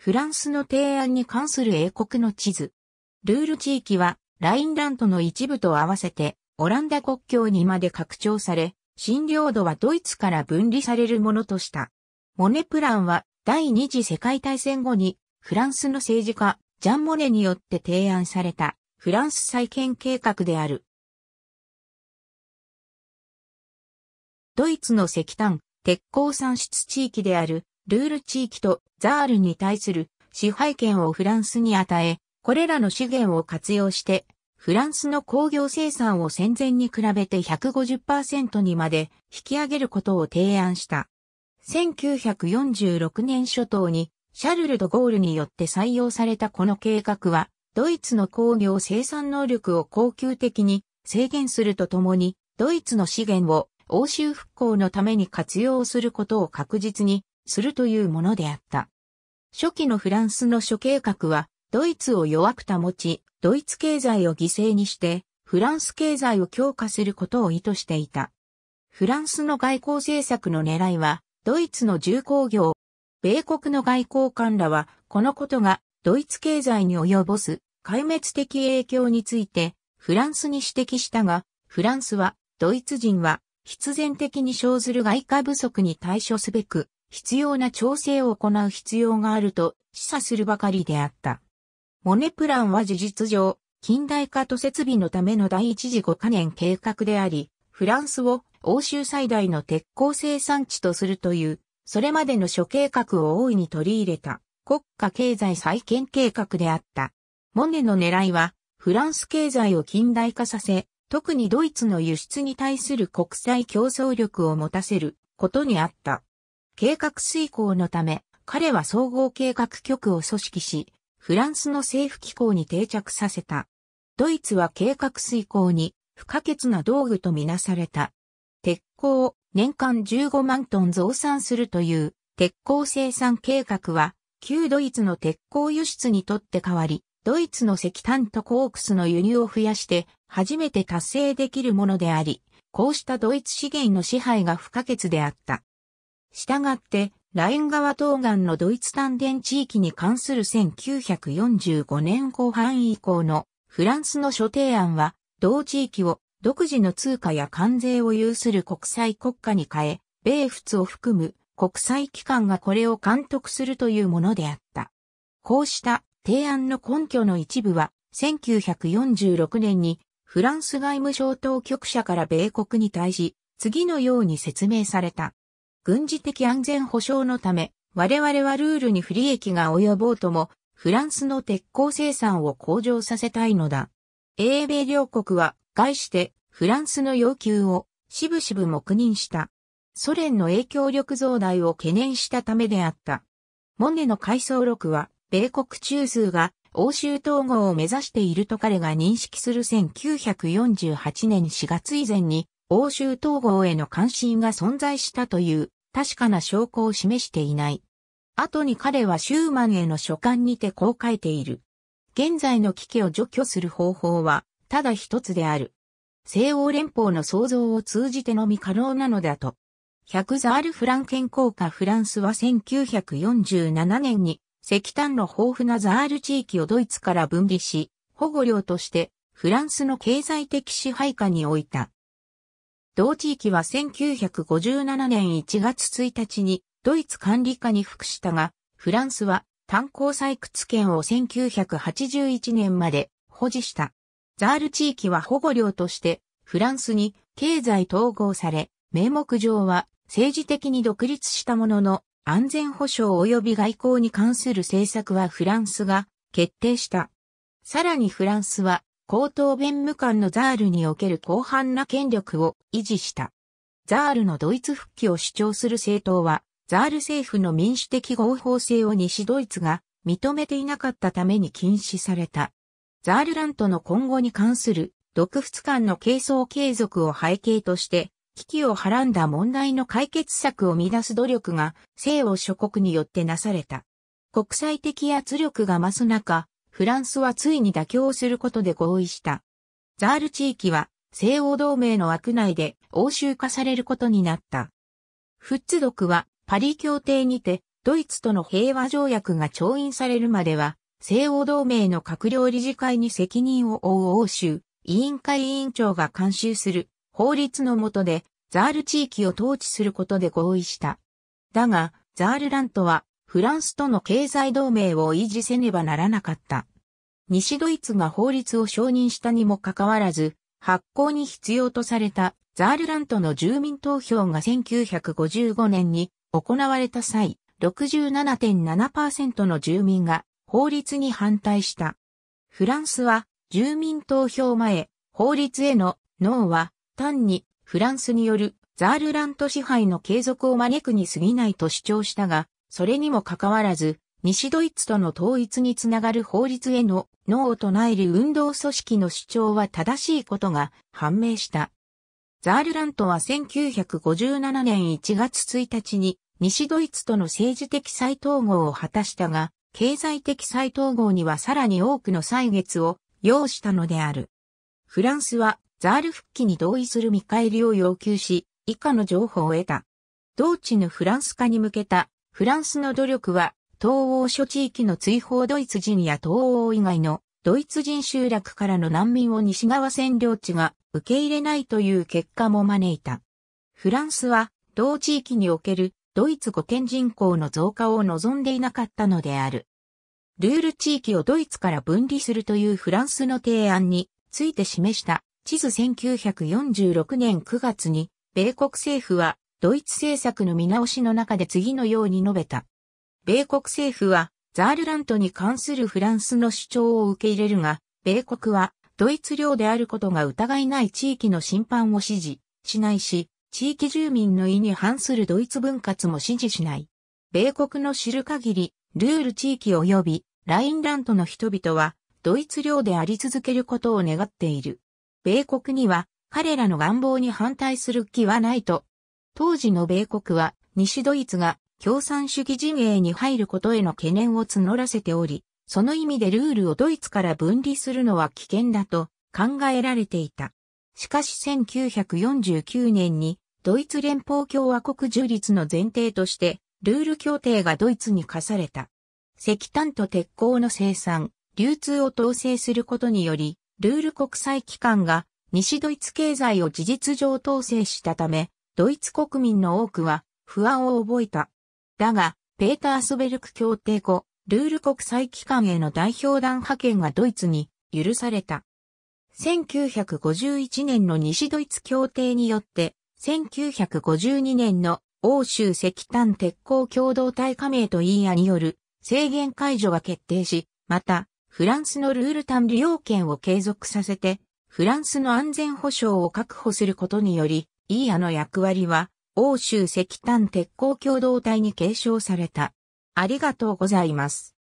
フランスの提案に関する英国の地図。ルール地域は、ラインランドの一部と合わせて、オランダ国境にまで拡張され、新領土はドイツから分離されるものとした。モネプランは、第二次世界大戦後に、フランスの政治家、ジャン・モネによって提案された、フランス再建計画である。ドイツの石炭、鉄鋼産出地域であるルール地域とザールに対する支配権をフランスに与え、これらの資源を活用して、フランスの工業生産を戦前に比べて150%にまで引き上げることを提案した。1946年初頭にシャルル・ド・ゴールによって採用されたこの計画は、ドイツの工業生産能力を恒久的に制限するとともに、ドイツの資源を欧州復興のために活用することを確実にするというものであった。初期のフランスの諸計画は、ドイツを弱く保ち、ドイツ経済を犠牲にして、フランス経済を強化することを意図していた。フランスの外交政策の狙いは、ドイツの重工業。米国の外交官らは、このことがドイツ経済に及ぼす壊滅的影響について、フランスに指摘したが、フランスは、ドイツ人は、必然的に生ずる外貨不足に対処すべく、必要な調整を行う必要があると示唆するばかりであった。モネプランは事実上、近代化と設備のための第一次5カ年計画であり、フランスを欧州最大の鉄鋼生産地とするという、それまでの諸計画を大いに取り入れた国家経済再建計画であった。モネの狙いは、フランス経済を近代化させ、特にドイツの輸出に対する国際競争力を持たせることにあった。計画遂行のため、彼は総合計画局を組織し、フランスの政府機構に定着させた。ドイツは計画遂行に不可欠な道具とみなされた。鉄鋼を年間15万トン増産するという鉄鋼生産計画は、旧ドイツの鉄鋼輸出にとって変わり、ドイツの石炭とコークスの輸入を増やして初めて達成できるものであり、こうしたドイツ資源の支配が不可欠であった。したがって、ライン川東岸のドイツ丹田地域に関する1945年後半以降のフランスの諸提案は、同地域を独自の通貨や関税を有する国際国家に変え、米仏を含む国際機関がこれを監督するというものであった。こうした提案の根拠の一部は、1946年にフランス外務省当局者から米国に対し、次のように説明された。軍事的安全保障のため、我々はルールに不利益が及ぼうとも、フランスの鉄鋼生産を向上させたいのだ。英米両国は、概してフランスの要求を、しぶしぶ黙認した。ソ連の影響力増大を懸念したためであった。モネの回想録は、米国中枢が欧州統合を目指していると彼が認識する1948年4月以前に欧州統合への関心が存在したという確かな証拠を示していない。後に彼はシューマンへの書簡にてこう書いている。現在の危機を除去する方法はただ一つである。西欧連邦の創造を通じてのみ可能なのだと。100ザール・フランケン効果フランスは1947年に石炭の豊富なザール地域をドイツから分離し、保護領としてフランスの経済的支配下に置いた。同地域は1957年1月1日にドイツ管理下に服したが、フランスは炭鉱採掘権を1981年まで保持した。ザール地域は保護領としてフランスに経済統合され、名目上は政治的に独立したものの安全保障及び外交に関する政策はフランスが決定した。さらにフランスは高等弁務官のザールにおける広範な権力を維持した。ザールのドイツ復帰を主張する政党は、ザール政府の民主的合法性を西ドイツが認めていなかったために禁止された。ザールラントの今後に関する独仏間の係争継続を背景として、危機をはらんだ問題の解決策を乱す努力が西欧諸国によってなされた。国際的圧力が増す中、フランスはついに妥協することで合意した。ザール地域は西欧同盟の枠内で欧州化されることになった。フッツクはパリ協定にてドイツとの平和条約が調印されるまでは西欧同盟の閣僚理事会に責任を負う欧州委員会委員長が監修する法律の下でザール地域を統治することで合意した。だが、ザールラントはフランスとの経済同盟を維持せねばならなかった。西ドイツが法律を承認したにもかかわらず、発行に必要とされたザールラントの住民投票が1955年に行われた際、67.7%の住民が法律に反対した。フランスは住民投票前、法律へのノーは単にフランスによるザールラント支配の継続を招くに過ぎないと主張したが、それにもかかわらず、西ドイツとの統一につながる法律への脳を唱える運動組織の主張は正しいことが判明した。ザールラントは1957年1月1日に西ドイツとの政治的再統合を果たしたが、経済的再統合にはさらに多くの歳月を要したのである。フランスはザール復帰に同意する見返りを要求し、以下の情報を得た。同地のフランス化に向けたフランスの努力は、東欧諸地域の追放ドイツ人や東欧以外のドイツ人集落からの難民を西側占領地が受け入れないという結果も招いた。フランスは、同地域におけるドイツ語圏人口の増加を望んでいなかったのである。ルール地域をドイツから分離するというフランスの提案について示した地図1946年9月に米国政府はドイツ政策の見直しの中で次のように述べた。米国政府は、ザールラントに関するフランスの主張を受け入れるが、米国は、ドイツ領であることが疑いない地域の審判を支持しないし、地域住民の意に反するドイツ分割も支持しない。米国の知る限り、ルール地域及びラインラントの人々は、ドイツ領であり続けることを願っている。米国には、彼らの願望に反対する気はないと当時の米国は西ドイツが共産主義陣営に入ることへの懸念を募らせており、その意味でルールをドイツから分離するのは危険だと考えられていた。しかし1949年にドイツ連邦共和国樹立の前提としてルール協定がドイツに課された。石炭と鉄鋼の生産、流通を統制することにより、ルール国際機関が西ドイツ経済を事実上統制したため、ドイツ国民の多くは不安を覚えた。だが、ペータースベルク協定後、ルール国際機関への代表団派遣がドイツに許された。1951年の西ドイツ協定によって、1952年の欧州石炭鉄鋼共同体加盟といいやによる制限解除が決定し、また、フランスのルール単利用権を継続させて、フランスの安全保障を確保することにより、イーアの役割は、欧州石炭鉄鋼共同体に継承された。ありがとうございます。